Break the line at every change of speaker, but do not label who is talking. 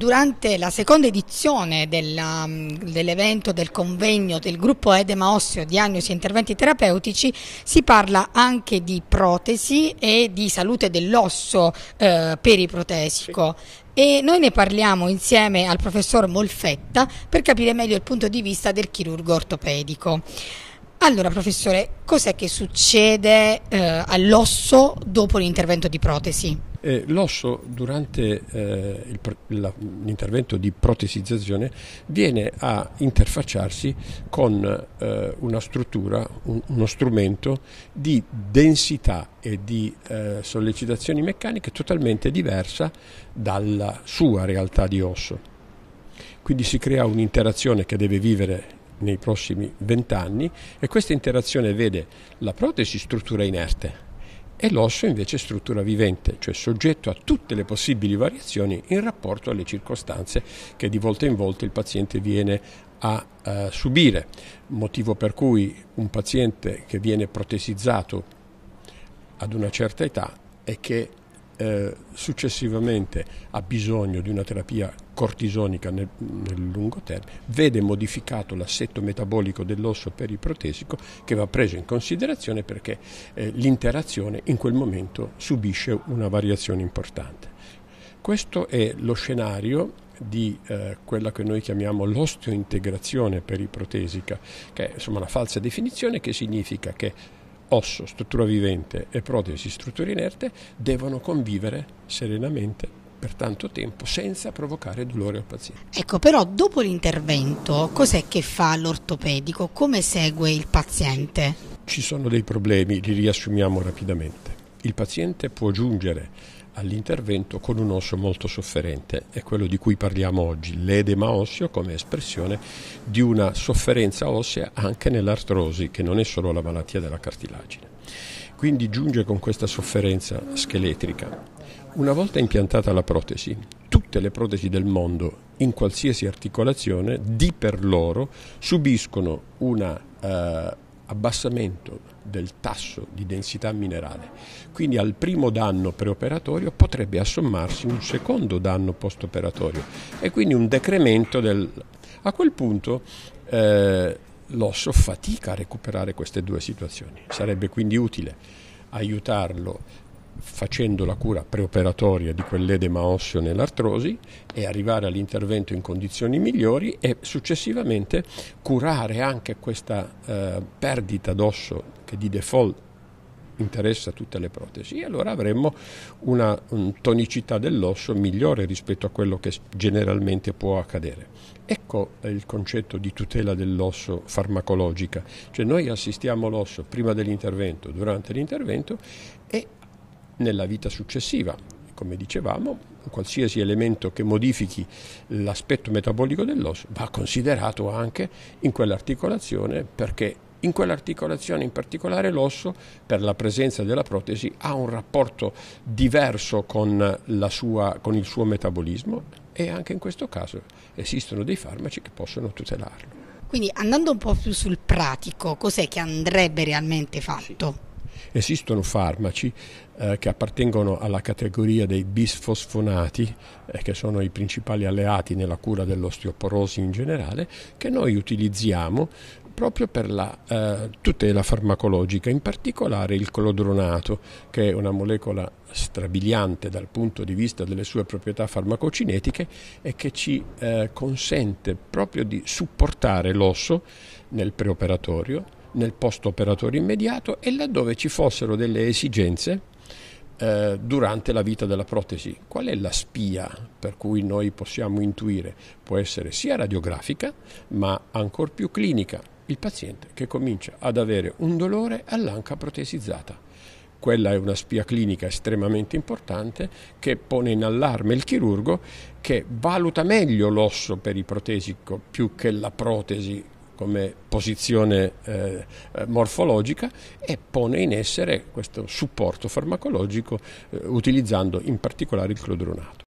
Durante la seconda edizione um, dell'evento, del convegno del gruppo Edema Osseo Diagnosi e Interventi Terapeutici si parla anche di protesi e di salute dell'osso eh, periprotesico. Sì. E noi ne parliamo insieme al professor Molfetta per capire meglio il punto di vista del chirurgo ortopedico. Allora, professore, cos'è che succede eh, all'osso dopo l'intervento di protesi?
Eh, l'osso durante eh, il, la, l'intervento di protesizzazione viene a interfacciarsi con eh, una struttura, un, uno strumento di densità e di eh, sollecitazioni meccaniche totalmente diversa dalla sua realtà di osso. Quindi si crea un'interazione che deve vivere nei prossimi vent'anni e questa interazione vede la protesi struttura inerte e l'osso invece struttura vivente, cioè soggetto a tutte le possibili variazioni in rapporto alle circostanze che di volta in volta il paziente viene a eh, subire, motivo per cui un paziente che viene protesizzato ad una certa età e che eh, successivamente ha bisogno di una terapia cortisonica nel, nel, lungo termine, vede modificato l'assetto metabolico dell'osso periprotesico che va preso in considerazione perché eh, l'interazione in quel momento subisce una variazione importante. Questo è lo scenario di eh, quella che noi chiamiamo l'osteointegrazione periprotesica, che è insomma una falsa definizione che significa che osso, struttura vivente e protesi, struttura inerte devono convivere serenamente per tanto tempo senza provocare dolore al paziente.
Ecco, però dopo l'intervento cos'è che fa l'ortopedico? Come segue il paziente?
Ci sono dei problemi, li riassumiamo rapidamente. Il paziente può giungere all'intervento con un osso molto sofferente, è quello di cui parliamo oggi, l'edema osseo come espressione di una sofferenza ossea anche nell'artrosi, che non è solo la malattia della cartilagine. Quindi giunge con questa sofferenza scheletrica una volta impiantata la protesi, tutte le protesi del mondo, in qualsiasi articolazione, di per loro subiscono un eh, abbassamento del tasso di densità minerale. Quindi al primo danno preoperatorio potrebbe assommarsi un secondo danno postoperatorio e quindi un decremento del... A quel punto eh, l'osso fatica a recuperare queste due situazioni. Sarebbe quindi utile aiutarlo facendo la cura preoperatoria di quell'edema osseo nell'artrosi e arrivare all'intervento in condizioni migliori e successivamente curare anche questa eh, perdita d'osso che di default interessa tutte le protesi, allora avremmo una un tonicità dell'osso migliore rispetto a quello che generalmente può accadere. Ecco il concetto di tutela dell'osso farmacologica, cioè noi assistiamo l'osso prima dell'intervento, durante l'intervento e nella vita successiva. Come dicevamo, qualsiasi elemento che modifichi l'aspetto metabolico dell'osso va considerato anche in quell'articolazione perché in quell'articolazione in particolare l'osso, per la presenza della protesi, ha un rapporto diverso con, sua, con, il suo metabolismo e anche in questo caso esistono dei farmaci che possono tutelarlo.
Quindi andando un po' più sul pratico, cos'è che andrebbe realmente fatto? Sì.
Esistono farmaci eh, che appartengono alla categoria dei bisfosfonati, eh, che sono i principali alleati nella cura dell'osteoporosi in generale, che noi utilizziamo proprio per la eh, tutela farmacologica, in particolare il clodronato, che è una molecola strabiliante dal punto di vista delle sue proprietà farmacocinetiche e che ci eh, consente proprio di supportare l'osso nel preoperatorio nel post operatore immediato e laddove ci fossero delle esigenze eh, durante la vita della protesi. Qual è la spia per cui noi possiamo intuire? Può essere sia radiografica, ma ancor più clinica. Il paziente che comincia ad avere un dolore all'anca protesizzata quella è una spia clinica estremamente importante che pone in allarme il chirurgo che valuta meglio l'osso per più che la protesi come posizione eh, morfologica e pone in essere questo supporto farmacologico eh, utilizzando in particolare il clodronato.